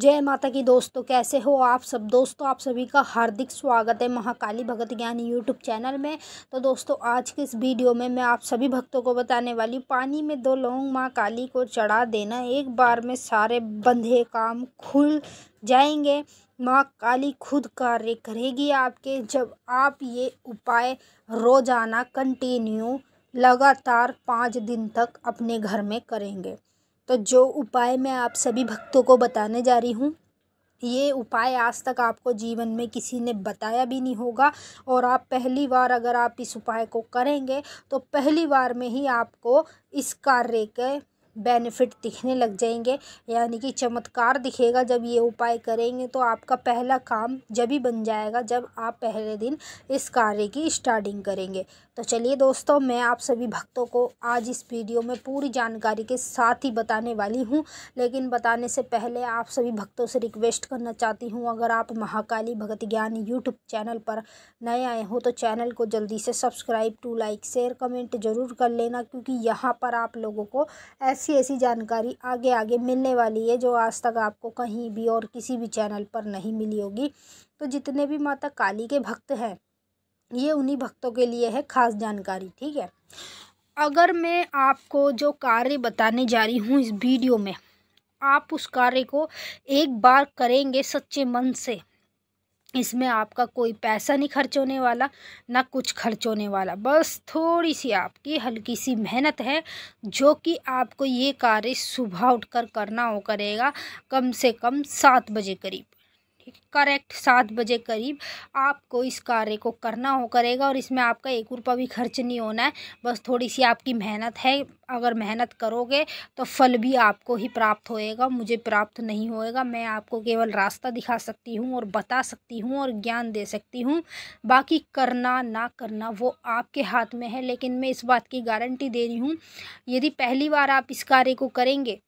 जय माता की दोस्तों कैसे हो आप सब दोस्तों आप सभी का हार्दिक स्वागत है महाकाली भगत ज्ञान यूट्यूब चैनल में तो दोस्तों आज के इस वीडियो में मैं आप सभी भक्तों को बताने वाली हूँ पानी में दो लौंग माँ काली को चढ़ा देना एक बार में सारे बंधे काम खुल जाएंगे माँ काली खुद कार्य करेगी आपके जब आप ये उपाय रोज़ाना कंटिन्यू लगातार पाँच दिन तक अपने घर में करेंगे तो जो उपाय मैं आप सभी भक्तों को बताने जा रही हूँ ये उपाय आज तक आपको जीवन में किसी ने बताया भी नहीं होगा और आप पहली बार अगर आप इस उपाय को करेंगे तो पहली बार में ही आपको इस कार्य के बेनिफिट दिखने लग जाएंगे यानी कि चमत्कार दिखेगा जब ये उपाय करेंगे तो आपका पहला काम जब ही बन जाएगा जब आप पहले दिन इस कार्य की स्टार्टिंग करेंगे तो चलिए दोस्तों मैं आप सभी भक्तों को आज इस वीडियो में पूरी जानकारी के साथ ही बताने वाली हूँ लेकिन बताने से पहले आप सभी भक्तों से रिक्वेस्ट करना चाहती हूँ अगर आप महाकाली भगत ज्ञान यूट्यूब चैनल पर नए आए हो तो चैनल को जल्दी से subscribe to like share comment ज़रूर कर लेना क्योंकि यहाँ पर आप लोगों को ऐसी ऐसी जानकारी आगे आगे मिलने वाली है जो आज तक आपको कहीं भी और किसी भी चैनल पर नहीं मिली होगी तो जितने भी माता काली के भक्त हैं ये उन्हीं भक्तों के लिए है खास जानकारी ठीक है अगर मैं आपको जो कार्य बताने जा रही हूँ इस वीडियो में आप उस कार्य को एक बार करेंगे सच्चे मन से इसमें आपका कोई पैसा नहीं खर्च होने वाला ना कुछ खर्च होने वाला बस थोड़ी सी आपकी हल्की सी मेहनत है जो कि आपको ये कार्य सुबह उठकर करना हो करेगा कम से कम सात बजे करीब करेक्ट सात बजे करीब आपको इस कार्य को करना हो करेगा और इसमें आपका एक रुपया भी खर्च नहीं होना है बस थोड़ी सी आपकी मेहनत है अगर मेहनत करोगे तो फल भी आपको ही प्राप्त होएगा मुझे प्राप्त नहीं होएगा मैं आपको केवल रास्ता दिखा सकती हूँ और बता सकती हूँ और ज्ञान दे सकती हूँ बाकी करना ना करना वो आपके हाथ में है लेकिन मैं इस बात की गारंटी दे रही हूँ यदि पहली बार आप इस कार्य को करेंगे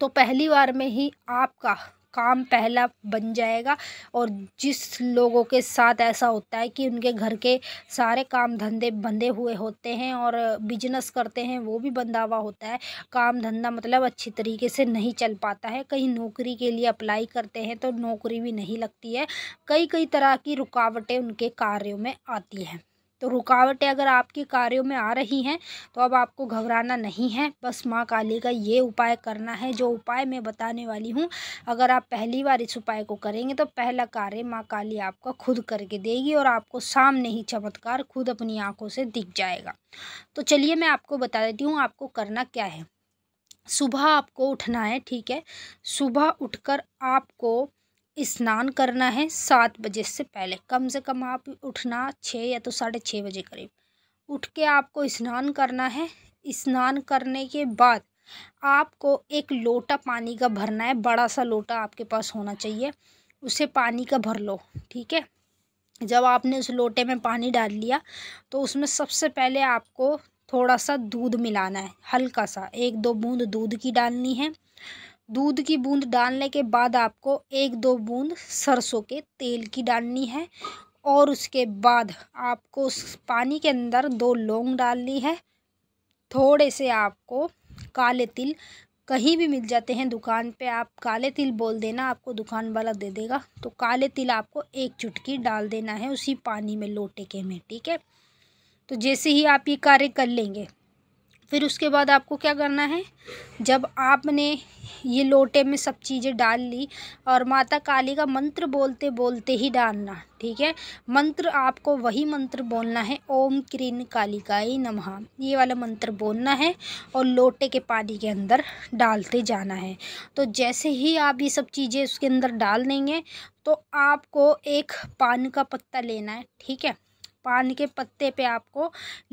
तो पहली बार में ही आपका काम पहला बन जाएगा और जिस लोगों के साथ ऐसा होता है कि उनके घर के सारे काम धंधे बंधे हुए होते हैं और बिजनेस करते हैं वो भी बंधा हुआ होता है काम धंधा मतलब अच्छी तरीके से नहीं चल पाता है कहीं नौकरी के लिए अप्लाई करते हैं तो नौकरी भी नहीं लगती है कई कई तरह की रुकावटें उनके कार्यों में आती हैं तो रुकावटें अगर आपके कार्यों में आ रही हैं तो अब आपको घबराना नहीं है बस माँ काली का ये उपाय करना है जो उपाय मैं बताने वाली हूँ अगर आप पहली बार इस उपाय को करेंगे तो पहला कार्य माँ काली आपका खुद करके देगी और आपको सामने ही चमत्कार खुद अपनी आँखों से दिख जाएगा तो चलिए मैं आपको बता देती हूँ आपको करना क्या है सुबह आपको उठना है ठीक है सुबह उठकर आपको स्नान करना है सात बजे से पहले कम से कम आप उठना छः या तो साढ़े छः बजे करीब उठ के आपको स्नान करना है स्नान करने के बाद आपको एक लोटा पानी का भरना है बड़ा सा लोटा आपके पास होना चाहिए उसे पानी का भर लो ठीक है जब आपने उस लोटे में पानी डाल लिया तो उसमें सबसे पहले आपको थोड़ा सा दूध मिलाना है हल्का सा एक दो बूंद दूध की डालनी है दूध की बूंद डालने के बाद आपको एक दो बूंद सरसों के तेल की डालनी है और उसके बाद आपको उस पानी के अंदर दो लौंग डालनी है थोड़े से आपको काले तिल कहीं भी मिल जाते हैं दुकान पे आप काले तिल बोल देना आपको दुकान वाला दे देगा तो काले तिल आपको एक चुटकी डाल देना है उसी पानी में लोटे के में ठीक है तो जैसे ही आप ये कार्य कर लेंगे फिर उसके बाद आपको क्या करना है जब आपने ये लोटे में सब चीज़ें डाल ली और माता काली का मंत्र बोलते बोलते ही डालना ठीक है मंत्र आपको वही मंत्र बोलना है ओम क्रीन कालिकाई नमः ये वाला मंत्र बोलना है और लोटे के पानी के अंदर डालते जाना है तो जैसे ही आप ये सब चीज़ें उसके अंदर डाल देंगे तो आपको एक पान का पत्ता लेना है ठीक है पान के पत्ते पे आपको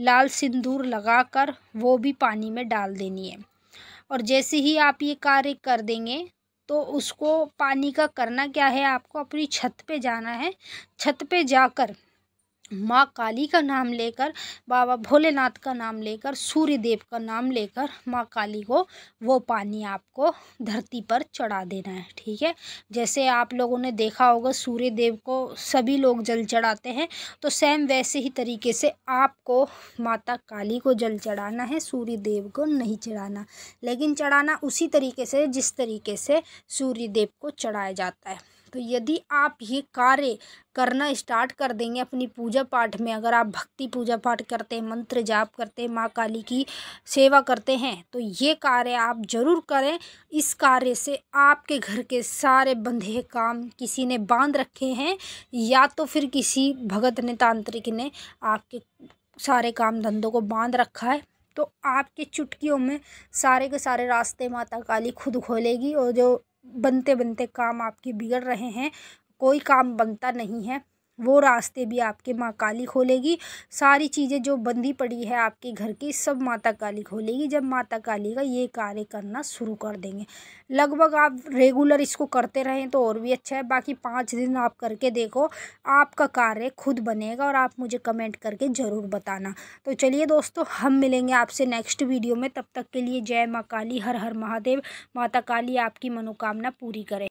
लाल सिंदूर लगाकर वो भी पानी में डाल देनी है और जैसे ही आप ये कार्य कर देंगे तो उसको पानी का करना क्या है आपको अपनी छत पे जाना है छत पे जाकर माँ काली का नाम लेकर बाबा भोलेनाथ का नाम लेकर सूर्य देव का नाम लेकर माँ काली को वो पानी आपको धरती पर चढ़ा देना है ठीक है जैसे आप लोगों ने देखा होगा सूर्य देव को सभी लोग जल चढ़ाते हैं तो सेम वैसे ही तरीके से आपको माता काली को जल चढ़ाना है सूर्य देव को नहीं चढ़ाना लेकिन चढ़ाना उसी तरीके से जिस तरीके से सूर्य देव को चढ़ाया जाता है तो यदि आप ये कार्य करना स्टार्ट कर देंगे अपनी पूजा पाठ में अगर आप भक्ति पूजा पाठ करते हैं मंत्र जाप करते हैं माँ काली की सेवा करते हैं तो ये कार्य आप ज़रूर करें इस कार्य से आपके घर के सारे बंधे काम किसी ने बांध रखे हैं या तो फिर किसी भगत ने तांत्रिक ने आपके सारे काम धंधों को बांध रखा है तो आपके चुटकियों में सारे के सारे रास्ते माता काली खुद खोलेगी और जो बनते बनते काम आपके बिगड़ रहे हैं कोई काम बनता नहीं है वो रास्ते भी आपके माँ काली खोलेगी सारी चीज़ें जो बंदी पड़ी है आपके घर की सब माता काली खोलेगी जब माता काली का ये कार्य करना शुरू कर देंगे लगभग आप रेगुलर इसको करते रहें तो और भी अच्छा है बाकी पाँच दिन आप करके देखो आपका कार्य खुद बनेगा और आप मुझे कमेंट करके ज़रूर बताना तो चलिए दोस्तों हम मिलेंगे आपसे नेक्स्ट वीडियो में तब तक के लिए जय माँ काली हर हर महादेव माता काली आपकी मनोकामना पूरी करें